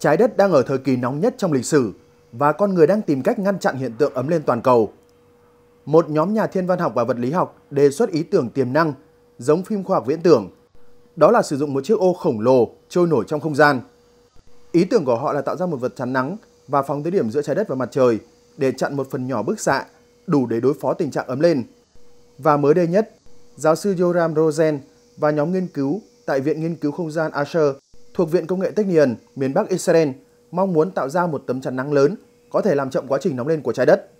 Trái đất đang ở thời kỳ nóng nhất trong lịch sử và con người đang tìm cách ngăn chặn hiện tượng ấm lên toàn cầu. Một nhóm nhà thiên văn học và vật lý học đề xuất ý tưởng tiềm năng giống phim khoa học viễn tưởng. Đó là sử dụng một chiếc ô khổng lồ trôi nổi trong không gian. Ý tưởng của họ là tạo ra một vật chắn nắng và phóng tới điểm giữa trái đất và mặt trời để chặn một phần nhỏ bức xạ đủ để đối phó tình trạng ấm lên. Và mới đây nhất, giáo sư Joram Rosen và nhóm nghiên cứu tại Viện Nghiên cứu Không gian Asher thuộc Viện Công nghệ Technion miền Bắc Israel mong muốn tạo ra một tấm chắn nắng lớn có thể làm chậm quá trình nóng lên của trái đất.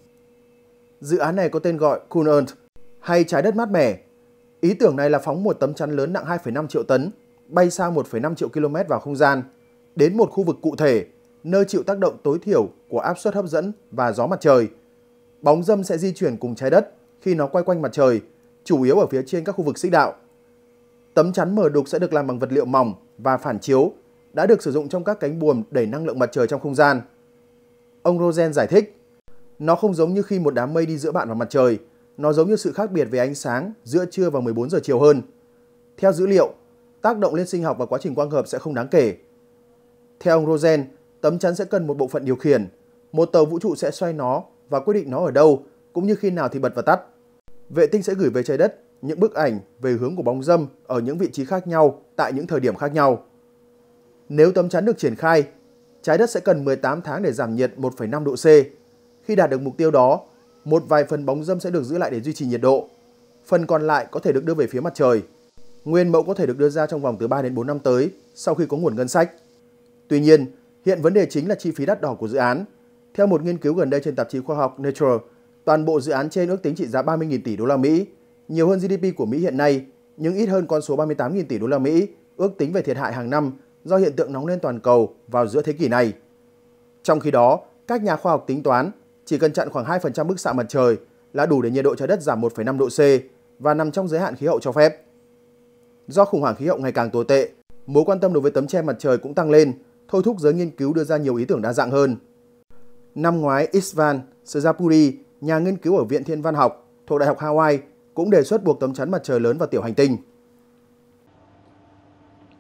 Dự án này có tên gọi Cool Earth hay trái đất mát mẻ. Ý tưởng này là phóng một tấm chắn lớn nặng 2,5 triệu tấn bay xa 1,5 triệu km vào không gian đến một khu vực cụ thể nơi chịu tác động tối thiểu của áp suất hấp dẫn và gió mặt trời. Bóng dâm sẽ di chuyển cùng trái đất khi nó quay quanh mặt trời, chủ yếu ở phía trên các khu vực xích đạo. Tấm chắn mở đục sẽ được làm bằng vật liệu mỏng và phản chiếu, đã được sử dụng trong các cánh buồm đẩy năng lượng mặt trời trong không gian. Ông Rosen giải thích, nó không giống như khi một đám mây đi giữa bạn và mặt trời, nó giống như sự khác biệt về ánh sáng giữa trưa và 14 giờ chiều hơn. Theo dữ liệu, tác động lên sinh học và quá trình quang hợp sẽ không đáng kể. Theo ông Rosen, tấm chắn sẽ cần một bộ phận điều khiển, một tàu vũ trụ sẽ xoay nó và quyết định nó ở đâu, cũng như khi nào thì bật và tắt. Vệ tinh sẽ gửi về trái đất những bức ảnh về hướng của bóng dâm ở những vị trí khác nhau tại những thời điểm khác nhau. Nếu tấm chắn được triển khai, trái đất sẽ cần 18 tháng để giảm nhiệt 1,5 độ C. Khi đạt được mục tiêu đó, một vài phần bóng dâm sẽ được giữ lại để duy trì nhiệt độ. Phần còn lại có thể được đưa về phía mặt trời. Nguyên mẫu có thể được đưa ra trong vòng từ 3 đến 4 năm tới sau khi có nguồn ngân sách. Tuy nhiên, hiện vấn đề chính là chi phí đắt đỏ của dự án. Theo một nghiên cứu gần đây trên tạp chí khoa học Nature, toàn bộ dự án trên ước tính trị giá 30.000 tỷ đô la Mỹ, nhiều hơn GDP của Mỹ hiện nay nhưng ít hơn con số 38.000 tỷ đô la Mỹ ước tính về thiệt hại hàng năm do hiện tượng nóng lên toàn cầu vào giữa thế kỷ này. Trong khi đó, các nhà khoa học tính toán chỉ cần chặn khoảng 2% bức xạ mặt trời là đủ để nhiệt độ trái đất giảm 1,5 độ C và nằm trong giới hạn khí hậu cho phép. Do khủng hoảng khí hậu ngày càng tồi tệ, mối quan tâm đối với tấm che mặt trời cũng tăng lên, thôi thúc giới nghiên cứu đưa ra nhiều ý tưởng đa dạng hơn. Năm ngoái, Isvan Sejapuri, nhà nghiên cứu ở Viện Thiên Văn học thuộc Đại học Hawaii, cũng đề xuất buộc tấm chắn mặt trời lớn vào tiểu hành tinh.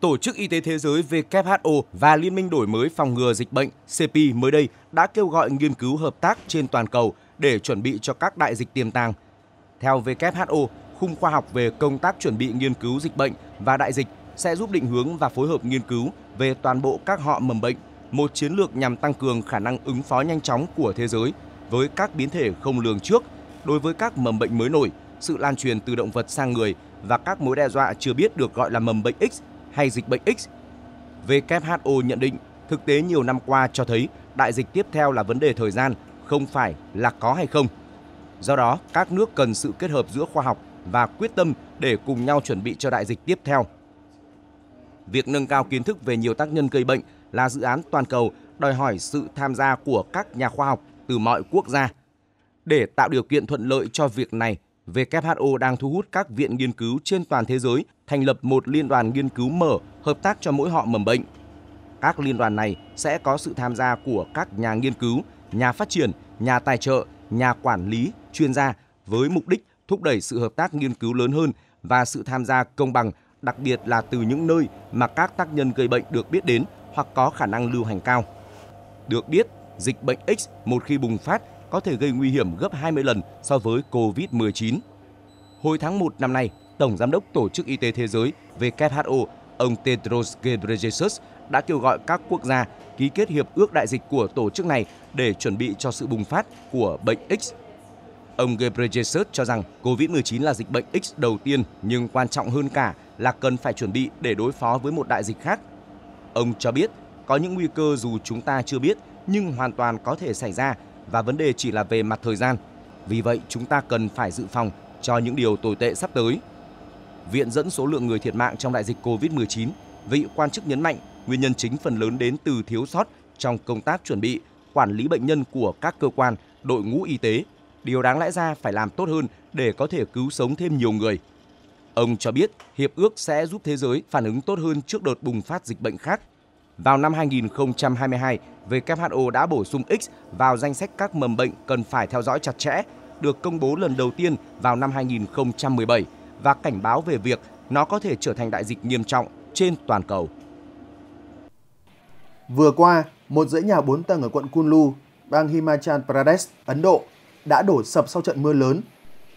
Tổ chức Y tế Thế giới WHO và Liên minh đổi mới phòng ngừa dịch bệnh CP mới đây đã kêu gọi nghiên cứu hợp tác trên toàn cầu để chuẩn bị cho các đại dịch tiềm tàng. Theo WHO, khung khoa học về công tác chuẩn bị nghiên cứu dịch bệnh và đại dịch sẽ giúp định hướng và phối hợp nghiên cứu về toàn bộ các họ mầm bệnh, một chiến lược nhằm tăng cường khả năng ứng phó nhanh chóng của thế giới với các biến thể không lường trước đối với các mầm bệnh mới nổi sự lan truyền từ động vật sang người và các mối đe dọa chưa biết được gọi là mầm bệnh X hay dịch bệnh X. WHO nhận định thực tế nhiều năm qua cho thấy đại dịch tiếp theo là vấn đề thời gian, không phải là có hay không. Do đó, các nước cần sự kết hợp giữa khoa học và quyết tâm để cùng nhau chuẩn bị cho đại dịch tiếp theo. Việc nâng cao kiến thức về nhiều tác nhân gây bệnh là dự án toàn cầu đòi hỏi sự tham gia của các nhà khoa học từ mọi quốc gia. Để tạo điều kiện thuận lợi cho việc này, WHO đang thu hút các viện nghiên cứu trên toàn thế giới thành lập một liên đoàn nghiên cứu mở hợp tác cho mỗi họ mầm bệnh. Các liên đoàn này sẽ có sự tham gia của các nhà nghiên cứu, nhà phát triển, nhà tài trợ, nhà quản lý, chuyên gia với mục đích thúc đẩy sự hợp tác nghiên cứu lớn hơn và sự tham gia công bằng, đặc biệt là từ những nơi mà các tác nhân gây bệnh được biết đến hoặc có khả năng lưu hành cao. Được biết, dịch bệnh X một khi bùng phát có thể gây nguy hiểm gấp 20 lần so với COVID-19. Hồi tháng 1 năm nay, Tổng Giám đốc Tổ chức Y tế Thế giới WHO, ông Tedros Ghebreyesus đã kêu gọi các quốc gia ký kết hiệp ước đại dịch của tổ chức này để chuẩn bị cho sự bùng phát của bệnh X. Ông Ghebreyesus cho rằng COVID-19 là dịch bệnh X đầu tiên nhưng quan trọng hơn cả là cần phải chuẩn bị để đối phó với một đại dịch khác. Ông cho biết có những nguy cơ dù chúng ta chưa biết nhưng hoàn toàn có thể xảy ra và vấn đề chỉ là về mặt thời gian. Vì vậy, chúng ta cần phải dự phòng cho những điều tồi tệ sắp tới. Viện dẫn số lượng người thiệt mạng trong đại dịch COVID-19, vị quan chức nhấn mạnh nguyên nhân chính phần lớn đến từ thiếu sót trong công tác chuẩn bị, quản lý bệnh nhân của các cơ quan, đội ngũ y tế. Điều đáng lẽ ra phải làm tốt hơn để có thể cứu sống thêm nhiều người. Ông cho biết hiệp ước sẽ giúp thế giới phản ứng tốt hơn trước đợt bùng phát dịch bệnh khác vào năm 2022, WHO đã bổ sung X vào danh sách các mầm bệnh cần phải theo dõi chặt chẽ, được công bố lần đầu tiên vào năm 2017 và cảnh báo về việc nó có thể trở thành đại dịch nghiêm trọng trên toàn cầu. Vừa qua, một dãy nhà 4 tầng ở quận Kunlu, bang Himachal Pradesh, Ấn Độ đã đổ sập sau trận mưa lớn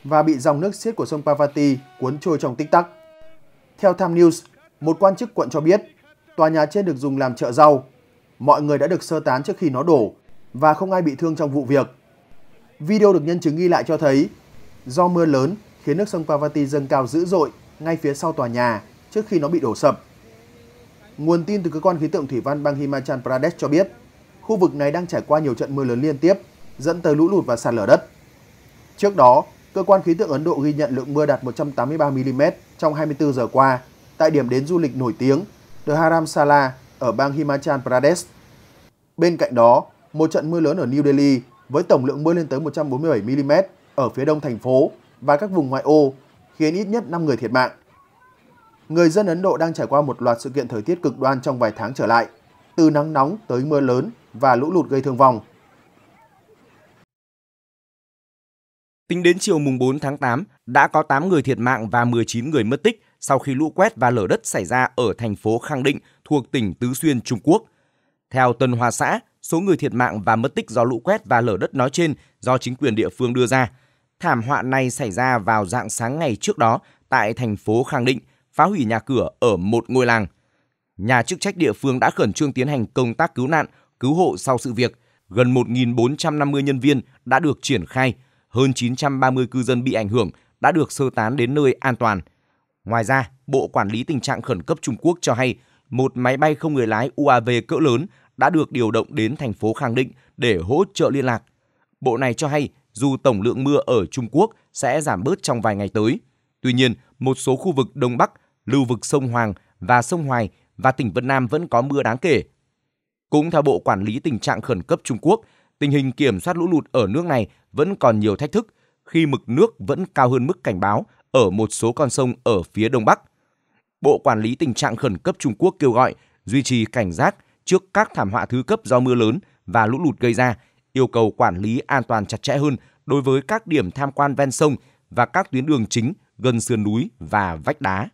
và bị dòng nước xiết của sông Parvati cuốn trôi trong tích tắc. Theo Time News, một quan chức quận cho biết tòa nhà trên được dùng làm chợ rau. Mọi người đã được sơ tán trước khi nó đổ và không ai bị thương trong vụ việc. Video được nhân chứng ghi lại cho thấy do mưa lớn khiến nước sông Pavati dâng cao dữ dội ngay phía sau tòa nhà trước khi nó bị đổ sập. Nguồn tin từ cơ quan khí tượng thủy văn bang Himachal Pradesh cho biết, khu vực này đang trải qua nhiều trận mưa lớn liên tiếp, dẫn tới lũ lụt và sạt lở đất. Trước đó, cơ quan khí tượng Ấn Độ ghi nhận lượng mưa đạt 183 mm trong 24 giờ qua tại điểm đến du lịch nổi tiếng từ Dharamsala ở bang Himachal Pradesh. Bên cạnh đó, một trận mưa lớn ở New Delhi với tổng lượng mưa lên tới 147mm ở phía đông thành phố và các vùng ngoại ô khiến ít nhất 5 người thiệt mạng. Người dân Ấn Độ đang trải qua một loạt sự kiện thời tiết cực đoan trong vài tháng trở lại, từ nắng nóng tới mưa lớn và lũ lụt gây thương vong. Tính đến chiều mùng 4 tháng 8, đã có 8 người thiệt mạng và 19 người mất tích sau khi lũ quét và lở đất xảy ra ở thành phố Khang Định thuộc tỉnh Tứ Xuyên, Trung Quốc. Theo Tân Hoa xã, số người thiệt mạng và mất tích do lũ quét và lở đất nói trên do chính quyền địa phương đưa ra. Thảm họa này xảy ra vào dạng sáng ngày trước đó tại thành phố Khang Định, phá hủy nhà cửa ở một ngôi làng. Nhà chức trách địa phương đã khẩn trương tiến hành công tác cứu nạn, cứu hộ sau sự việc. Gần 1.450 nhân viên đã được triển khai, hơn 930 cư dân bị ảnh hưởng đã được sơ tán đến nơi an toàn – Ngoài ra, Bộ Quản lý Tình trạng Khẩn cấp Trung Quốc cho hay một máy bay không người lái UAV cỡ lớn đã được điều động đến thành phố Khang Định để hỗ trợ liên lạc. Bộ này cho hay dù tổng lượng mưa ở Trung Quốc sẽ giảm bớt trong vài ngày tới. Tuy nhiên, một số khu vực Đông Bắc, lưu vực sông Hoàng và sông Hoài và tỉnh Vân Nam vẫn có mưa đáng kể. Cũng theo Bộ Quản lý Tình trạng Khẩn cấp Trung Quốc, tình hình kiểm soát lũ lụt ở nước này vẫn còn nhiều thách thức khi mực nước vẫn cao hơn mức cảnh báo ở một số con sông ở phía Đông Bắc. Bộ Quản lý Tình trạng Khẩn cấp Trung Quốc kêu gọi duy trì cảnh giác trước các thảm họa thứ cấp do mưa lớn và lũ lụt gây ra, yêu cầu quản lý an toàn chặt chẽ hơn đối với các điểm tham quan ven sông và các tuyến đường chính gần sườn núi và vách đá.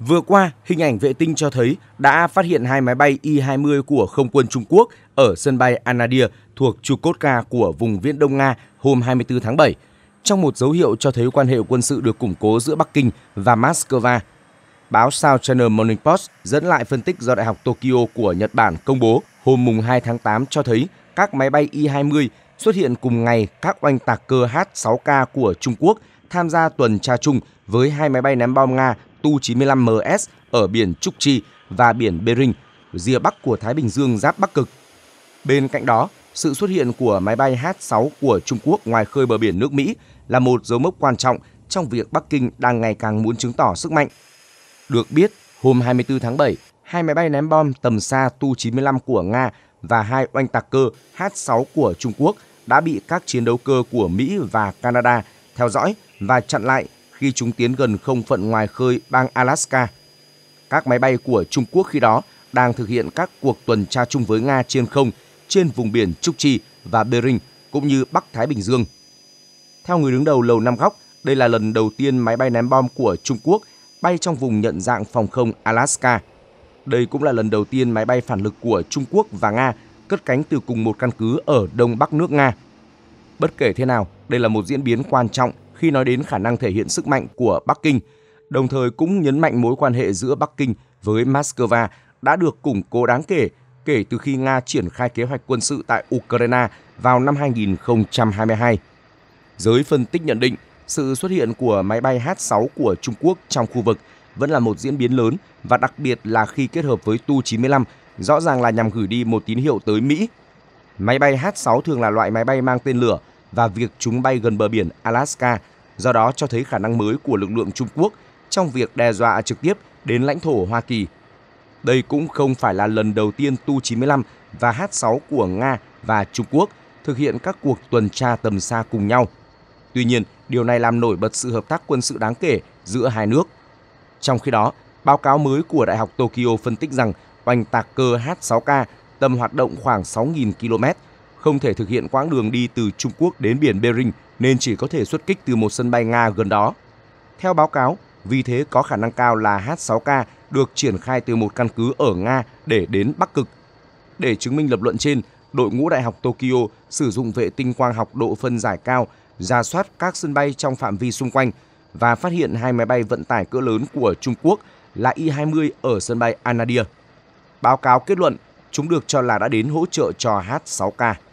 Vừa qua, hình ảnh vệ tinh cho thấy đã phát hiện hai máy bay Y-20 của không quân Trung Quốc ở sân bay Anadia thuộc Chukotka của vùng Viễn Đông Nga hôm 24 tháng 7 trong một dấu hiệu cho thấy quan hệ quân sự được củng cố giữa Bắc Kinh và Moscow. Báo South China Morning Post dẫn lại phân tích do Đại học Tokyo của Nhật Bản công bố hôm mùng 2 tháng 8 cho thấy các máy bay Y-20 xuất hiện cùng ngày các oanh tạc cơ H-6K của Trung Quốc tham gia tuần tra chung với hai máy bay ném bom Nga Tu-95MS ở biển Trúc Chi và biển Bering, rìa bắc của Thái Bình Dương giáp Bắc Cực. Bên cạnh đó, sự xuất hiện của máy bay H-6 của Trung Quốc ngoài khơi bờ biển nước Mỹ là một dấu mốc quan trọng trong việc Bắc Kinh đang ngày càng muốn chứng tỏ sức mạnh. Được biết, hôm 24 tháng 7, hai máy bay ném bom tầm xa Tu-95 của Nga và hai oanh tạc cơ H-6 của Trung Quốc đã bị các chiến đấu cơ của Mỹ và Canada theo dõi và chặn lại khi chúng tiến gần không phận ngoài khơi bang Alaska. Các máy bay của Trung Quốc khi đó đang thực hiện các cuộc tuần tra chung với Nga trên không trên vùng biển Trúc Chi và Bering cũng như Bắc Thái Bình Dương. Theo người đứng đầu Lầu Năm Góc, đây là lần đầu tiên máy bay ném bom của Trung Quốc bay trong vùng nhận dạng phòng không Alaska. Đây cũng là lần đầu tiên máy bay phản lực của Trung Quốc và Nga cất cánh từ cùng một căn cứ ở đông bắc nước Nga. Bất kể thế nào, đây là một diễn biến quan trọng khi nói đến khả năng thể hiện sức mạnh của Bắc Kinh, đồng thời cũng nhấn mạnh mối quan hệ giữa Bắc Kinh với Moscow đã được củng cố đáng kể kể từ khi Nga triển khai kế hoạch quân sự tại Ukraine vào năm 2022. Giới phân tích nhận định, sự xuất hiện của máy bay H-6 của Trung Quốc trong khu vực vẫn là một diễn biến lớn và đặc biệt là khi kết hợp với Tu-95, rõ ràng là nhằm gửi đi một tín hiệu tới Mỹ. Máy bay H-6 thường là loại máy bay mang tên lửa và việc chúng bay gần bờ biển Alaska, do đó cho thấy khả năng mới của lực lượng Trung Quốc trong việc đe dọa trực tiếp đến lãnh thổ Hoa Kỳ. Đây cũng không phải là lần đầu tiên Tu-95 và H-6 của Nga và Trung Quốc thực hiện các cuộc tuần tra tầm xa cùng nhau – Tuy nhiên, điều này làm nổi bật sự hợp tác quân sự đáng kể giữa hai nước. Trong khi đó, báo cáo mới của Đại học Tokyo phân tích rằng oanh tạc cơ H-6K tầm hoạt động khoảng 6.000 km, không thể thực hiện quãng đường đi từ Trung Quốc đến biển Bering nên chỉ có thể xuất kích từ một sân bay Nga gần đó. Theo báo cáo, vì thế có khả năng cao là H-6K được triển khai từ một căn cứ ở Nga để đến Bắc Cực. Để chứng minh lập luận trên, đội ngũ Đại học Tokyo sử dụng vệ tinh quang học độ phân giải cao ra soát các sân bay trong phạm vi xung quanh và phát hiện hai máy bay vận tải cỡ lớn của Trung Quốc là Y-20 ở sân bay Anadia. Báo cáo kết luận, chúng được cho là đã đến hỗ trợ cho H-6K.